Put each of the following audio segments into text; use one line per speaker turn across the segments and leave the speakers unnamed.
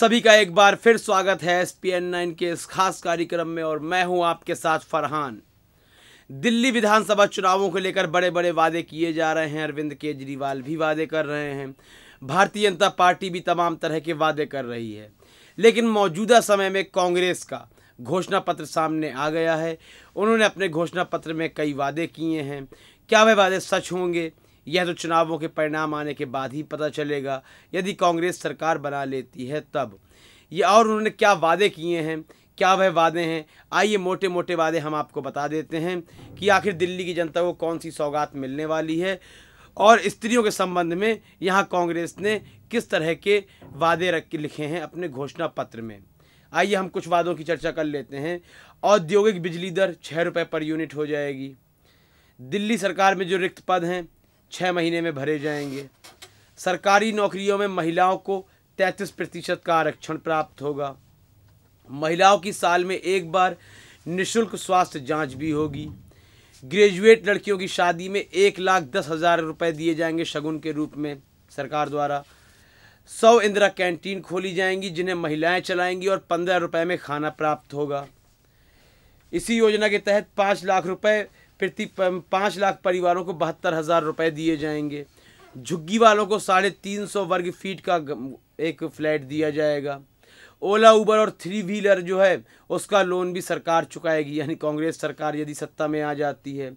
सभी का एक बार फिर स्वागत है एस पी एन नाइन के इस खास कार्यक्रम में और मैं हूं आपके साथ फरहान दिल्ली विधानसभा चुनावों को लेकर बड़े बड़े वादे किए जा रहे हैं अरविंद केजरीवाल भी वादे कर रहे हैं भारतीय जनता पार्टी भी तमाम तरह के वादे कर रही है लेकिन मौजूदा समय में कांग्रेस का घोषणा पत्र सामने आ गया है उन्होंने अपने घोषणा पत्र में कई वादे किए हैं क्या वे वादे सच होंगे यह तो चुनावों के परिणाम आने के बाद ही पता चलेगा यदि कांग्रेस सरकार बना लेती है तब ये और उन्होंने क्या वादे किए हैं क्या वह वादे हैं आइए मोटे मोटे वादे हम आपको बता देते हैं कि आखिर दिल्ली की जनता को कौन सी सौगात मिलने वाली है और स्त्रियों के संबंध में यहाँ कांग्रेस ने किस तरह के वादे रख लिखे हैं अपने घोषणा पत्र में आइए हम कुछ वादों की चर्चा कर लेते हैं औद्योगिक बिजली दर छः रुपये पर यूनिट हो जाएगी दिल्ली सरकार में जो रिक्त पद हैं छः महीने में भरे जाएंगे सरकारी नौकरियों में महिलाओं को तैंतीस प्रतिशत का आरक्षण प्राप्त होगा महिलाओं की साल में एक बार निशुल्क स्वास्थ्य जांच भी होगी ग्रेजुएट लड़कियों की शादी में एक लाख दस हज़ार रुपये दिए जाएंगे शगुन के रूप में सरकार द्वारा सौ इंदिरा कैंटीन खोली जाएंगी जिन्हें महिलाएं चलाएंगी और पंद्रह रुपये में खाना प्राप्त होगा इसी योजना के तहत पाँच लाख रुपये प्रति पाँच लाख परिवारों को बहत्तर हज़ार रुपये दिए जाएंगे झुग्गी वालों को साढ़े तीन सौ वर्ग फीट का एक फ्लैट दिया जाएगा ओला उबर और थ्री व्हीलर जो है उसका लोन भी सरकार चुकाएगी यानी कांग्रेस सरकार यदि सत्ता में आ जाती है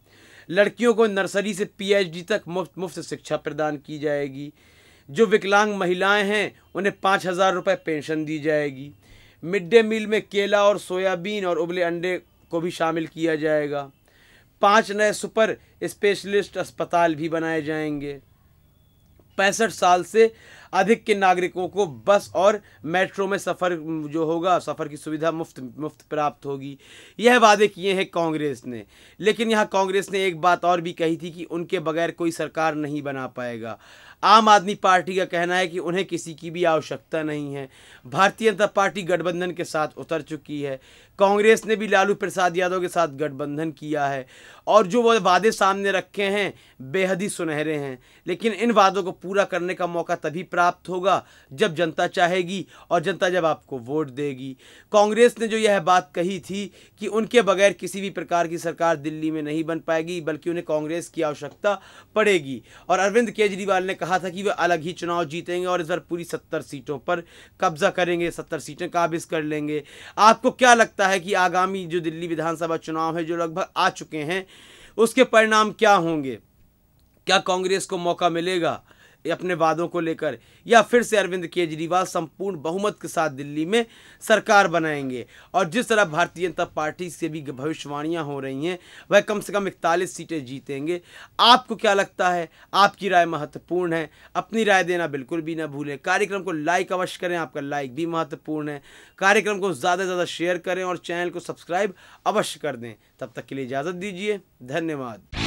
लड़कियों को नर्सरी से पीएचडी तक मुफ्त मुफ्त शिक्षा प्रदान की जाएगी जो विकलांग महिलाएं हैं उन्हें पाँच हज़ार रुपये पेंशन दी जाएगी मिड डे मील में केला और सोयाबीन और उबले अंडे को भी शामिल किया जाएगा पाँच नए सुपर स्पेशलिस्ट अस्पताल भी बनाए जाएंगे पैंसठ साल से अधिक के नागरिकों को बस और मेट्रो में सफ़र जो होगा सफ़र की सुविधा मुफ्त मुफ्त प्राप्त होगी यह वादे किए हैं कांग्रेस ने लेकिन यहाँ कांग्रेस ने एक बात और भी कही थी कि उनके बगैर कोई सरकार नहीं बना पाएगा आम आदमी पार्टी का कहना है कि उन्हें किसी की भी आवश्यकता नहीं है भारतीय जनता पार्टी गठबंधन के साथ उतर चुकी है कांग्रेस ने भी लालू प्रसाद यादव के साथ गठबंधन किया है और जो वो वादे सामने रखे हैं बेहद ही सुनहरे हैं लेकिन इन वादों को पूरा करने का मौका तभी प्राप्त होगा जब जनता चाहेगी और जनता जब आपको वोट देगी कांग्रेस ने जो यह बात कही थी कि उनके बगैर किसी भी प्रकार की सरकार दिल्ली में नहीं बन पाएगी बल्कि उन्हें कांग्रेस की आवश्यकता पड़ेगी और अरविंद केजरीवाल ने कहा कहा था कि वे अलग ही चुनाव जीतेंगे और इस बार पूरी सत्तर सीटों पर कब्जा करेंगे सत्तर सीटें काबिज कर लेंगे आपको क्या लगता है कि आगामी जो दिल्ली विधानसभा चुनाव है जो लगभग आ चुके हैं उसके परिणाम क्या होंगे क्या कांग्रेस को मौका मिलेगा अपने वादों को लेकर या फिर से अरविंद केजरीवाल संपूर्ण बहुमत के साथ दिल्ली में सरकार बनाएंगे और जिस तरह भारतीय जनता पार्टी से भी भविष्यवाणियाँ हो रही हैं वह कम से कम इकतालीस सीटें जीतेंगे आपको क्या लगता है आपकी राय महत्वपूर्ण है अपनी राय देना बिल्कुल भी ना भूलें कार्यक्रम को लाइक अवश्य करें आपका लाइक भी महत्वपूर्ण है कार्यक्रम को ज़्यादा से ज़्यादा शेयर करें और चैनल को सब्सक्राइब अवश्य कर दें तब तक के लिए इजाज़त दीजिए धन्यवाद